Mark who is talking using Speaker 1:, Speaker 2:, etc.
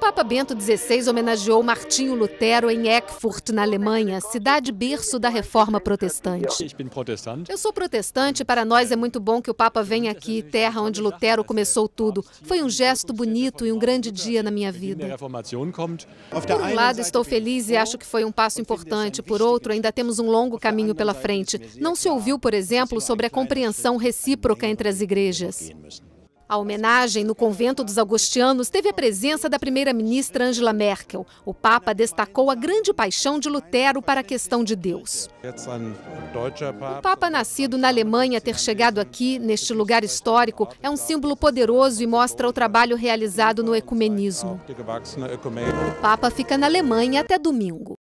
Speaker 1: Papa Bento XVI homenageou Martinho Lutero em Eckfurt, na Alemanha, cidade berço da reforma protestante. Eu sou protestante e para nós é muito bom que o Papa venha aqui, terra onde Lutero começou tudo. Foi um gesto bonito e um grande dia na minha vida.
Speaker 2: Por um lado,
Speaker 1: estou feliz e acho que foi um passo importante. Por outro, ainda temos um longo caminho pela frente. Não se ouviu, por exemplo, sobre a compreensão recíproca entre as igrejas. A homenagem no convento dos agostianos teve a presença da primeira-ministra Angela Merkel. O Papa destacou a grande paixão de Lutero para a questão de Deus. O Papa nascido na Alemanha ter chegado aqui, neste lugar histórico, é um símbolo poderoso e mostra o trabalho realizado no ecumenismo. O Papa fica na Alemanha até domingo.